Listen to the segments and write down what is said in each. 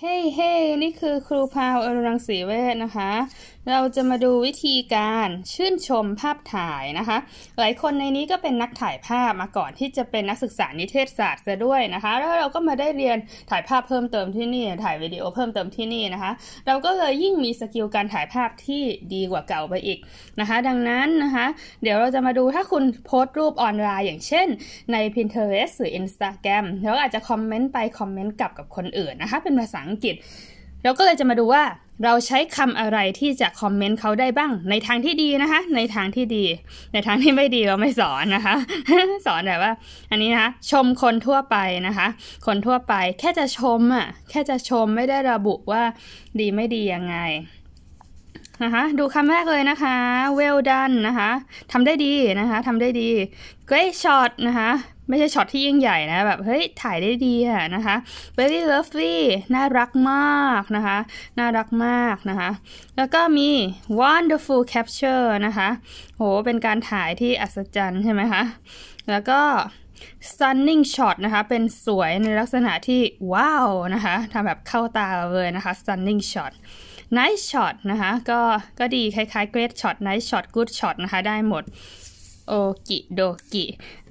เฮ้ เฮ้ นี่คือครูพาวอรุณรังสีเวทนะคะเราจะมาดูวิธีการชื่นชมภาพถ่ายนะคะหลายคนในนี้ก็เป็นนักถ่ายภาพมาก่อนที่จะเป็นนักศึกษานิเทศศาสตร์ซะด้วยนะคะแล้วเราก็มาได้เรียนถ่ายภาพเพิ่มเติมที่นี่ถ่ายวิดีโอเพิ่มเติมที่นี่นะคะเราก็เลยยิ่งมีสกิลการถ่ายภาพที่ดีกว่าเก่าไปอีกนะคะดังนั้นนะคะเดี๋ยวเราจะมาดูถ้าคุณโพสต์รูปออนไลน์ อย่างเช่นใน Pinterest หรือ Instagram แล้วอาจจะคอมเมนต์ไปคอมเมนต์กลับกับคนอื่นนะคะเป็นภาษาอังกฤษเราก็เลยจะมาดูว่าเราใช้คำอะไรที่จะคอมเมนต์เขาได้บ้าง ในทางที่ดีนะคะ ในทางที่ดี ในทางที่ไม่ดี เราไม่สอนนะคะ สอนแบบว่า อันนี้นะคะชมคนทั่วไปนะคะ คนทั่วไป แค่จะชมอ่ะแค่จะชมไม่ได้ระบุว่า ดีไม่ดียังไงนะคะดูคำแรกเลยนะคะ well done นะคะทำได้ดีนะคะทำได้ดี great shot นะคะไม่ใช่ช็อตที่ยิ่งใหญ่นะ แบบ เฮ้ย ถ่ายได้ดีอะนะคะ very lovely น่ารักมากนะคะ น่ารักมากนะคะ แล้วก็มี wonderful capture นะคะ โห เป็นการถ่ายที่อัศจรรย์ใช่ไหมคะ แล้วก็ stunning shot นะคะ เป็นสวยในลักษณะที่ว้าวนะคะทำแบบเข้าตาเราเลยนะคะ stunning shot nice shot นะคะก็ก็ดี คล้ายๆ great shot nice shot good shot นะคะ ได้หมดโอกิโดกิ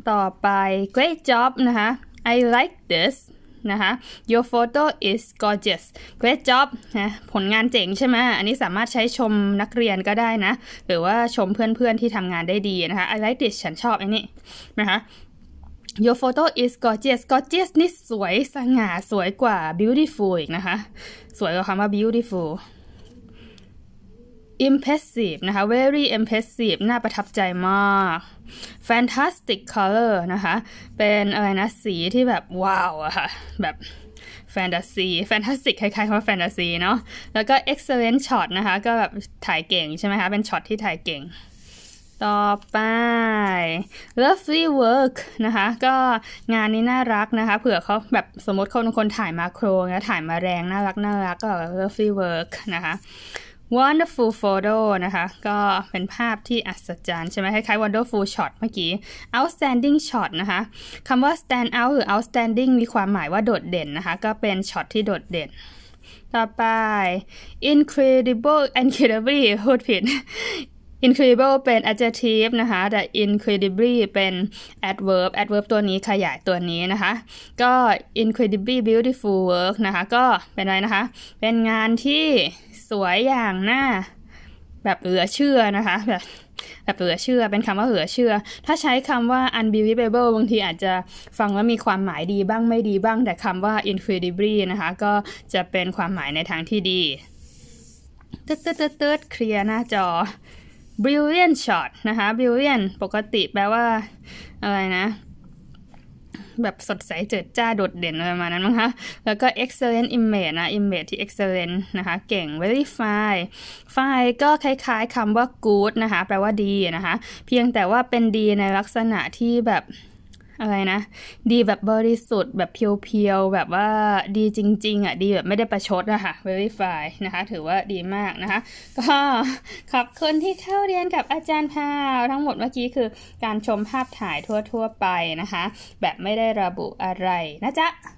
ต่อไป great job นะคะ I like this นะคะ your photo is gorgeous great job นะ ผลงานเจ๋งใช่ไหม อันนี้สามารถใช้ชมนักเรียนก็ได้นะ หรือว่าชมเพื่อนๆที่ทำงานได้ดีนะคะ I like this ฉันชอบอันนี้นะคะ Your photo is gorgeous gorgeous นี่สวยสง่า สวยกว่า beautiful อีกนะคะ สวยกว่าคำว่า beautiful impressive นะคะ very impressive น่าประทับใจมาก fantastic color นะคะ เป็นอะไรนะ สีที่แบบว้าวอะค่ะ แบบแฟนตาซีแฟนตาสติกคล้ายๆคำว่าแฟนตาซีเนาะ แล้วก็ excellent shot นะคะ ก็แบบถ่ายเก่ง ใช่ไหมคะ เป็นช็อตที่ถ่ายเก่ง ต่อไป lovely work นะคะ ก็งานนี้น่ารักนะคะ เผื่อเขาแบบสมมติคนคนถ่ายมาโครงถ่ายมาแรง น่ารัก น่ารัก ก็ lovely work นะคะ Wonderful photo นะคะ ก็เป็นภาพที่อัศจรรย์ ใช่ไหมคล้ายๆ Wonderful shot เมื่อกี้ Outstanding shot นะคะ คำว่า stand out หรือ outstanding มีความหมายว่าโดดเด่นนะคะ ก็เป็นช็อตที่โดดเด่น ต่อไป incredible incredibly พูดผิด incredible เป็น adjective นะคะ แต่ incredibly เป็น adverb adverb ตัวนี้ขยายตัวนี้นะคะ ก็ incredibly beautiful work นะคะ ก็เป็นอะไรนะคะ เป็นงานที่สวยอย่างหน้าแบบเหลือเชื่อนะคะ แบบแบบเหลือเชื่อเป็นคำว่าเหลือเชื่อ ถ้าใช้คำว่า unbelievable บางทีอาจจะฟังแล้วมีความหมายดีบ้างไม่ดีบ้าง แต่คำว่า incredibly นะคะ ก็จะเป็นความหมายในทางที่ดีเติร์ดเติร์ดเติร์ดเคลียร์หน้าจอ brilliant shot นะคะ brilliant ปกติแปลว่าอะไรนะแบบสดใสเจิดจ้าโดดเด่นอะไรประมาณนั้นมั้งคะ แล้วก็ excellent image นะ image ที่ excellent นะคะ เก่ง very fine fine ก็คล้ายๆ คำว่า good นะคะ แปลว่าดีนะคะ เพียงแต่ว่าเป็นดีในลักษณะที่แบบอะไรนะ ดีแบบบริสุทธิ์ แบบเพียวๆ แบบว่าดีจริงๆอ่ะดีแบบไม่ได้ประชดนะคะ verify นะคะ ถือว่าดีมากนะคะ ก็ขอบคุณที่เข้าเรียนกับอาจารย์พาวทั้งหมดเมื่อกี้คือการชมภาพถ่ายทั่วๆไปนะคะ แบบไม่ได้ระบุอะไรนะจ๊ะ